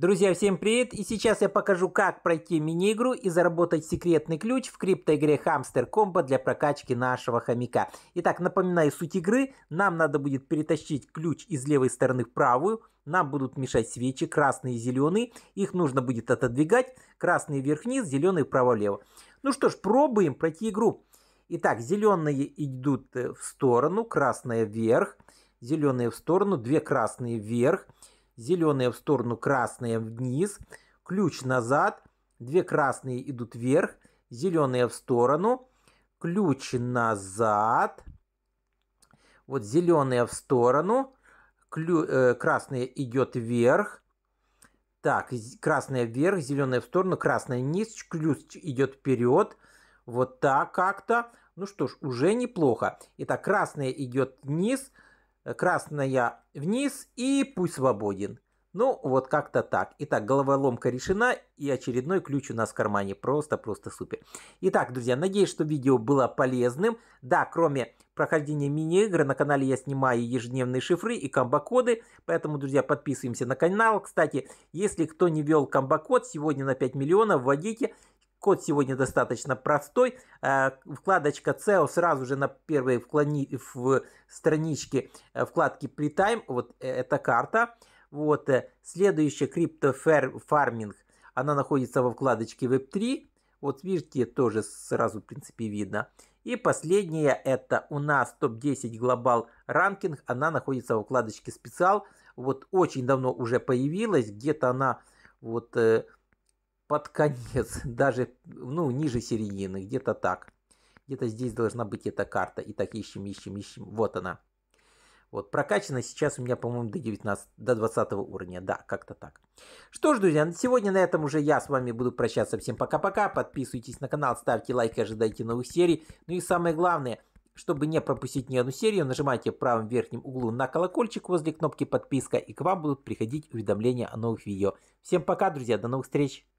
Друзья, всем привет! И сейчас я покажу, как пройти мини-игру и заработать секретный ключ в криптоигре Hamster Combo для прокачки нашего хомяка. Итак, напоминаю суть игры. Нам надо будет перетащить ключ из левой стороны в правую. Нам будут мешать свечи, красные и зеленые. Их нужно будет отодвигать. Красные вверх-вниз, зеленые вправо-влево. Ну что ж, пробуем пройти игру. Итак, зеленые идут э, в сторону, красная вверх. Зеленые в сторону, две красные вверх зеленые в сторону, красные вниз, ключ назад, две красные идут вверх, зеленые в сторону, ключ назад, вот зеленые в сторону, клю, э, красная идет вверх, так, красная вверх, зеленая в сторону, красная вниз, ключ идет вперед, вот так как-то. Ну что ж, уже неплохо. Итак, красная идет вниз, Э, красная вниз и пусть свободен. Ну, вот как-то так. Итак, головоломка решена, и очередной ключ у нас в кармане. Просто-просто супер. Итак, друзья, надеюсь, что видео было полезным. Да, кроме прохождения мини-игры, на канале я снимаю ежедневные шифры и комбо-коды, поэтому, друзья, подписываемся на канал. Кстати, если кто не ввел комбо-код, сегодня на 5 миллионов вводите, Код сегодня достаточно простой. Э, вкладочка SEO сразу же на первой вклони... в страничке э, вкладки Playtime. Вот э, эта карта. Вот. Следующая криптофарминг. Она находится во вкладочке Web3. Вот видите, тоже сразу в принципе видно. И последняя это у нас топ-10 глобал ранкинг. Она находится во вкладочке специал. Вот очень давно уже появилась. Где-то она вот под конец, даже ну, ниже середины, где-то так. Где-то здесь должна быть эта карта. И так ищем, ищем, ищем. Вот она. Вот, прокачана сейчас у меня, по-моему, до 19, до 20 уровня, да, как-то так. Что ж, друзья, сегодня на этом уже я с вами буду прощаться. Всем пока-пока, подписывайтесь на канал, ставьте лайки, ожидайте новых серий. Ну и самое главное, чтобы не пропустить ни одну серию, нажимайте в правом верхнем углу на колокольчик возле кнопки подписка, и к вам будут приходить уведомления о новых видео. Всем пока, друзья, до новых встреч!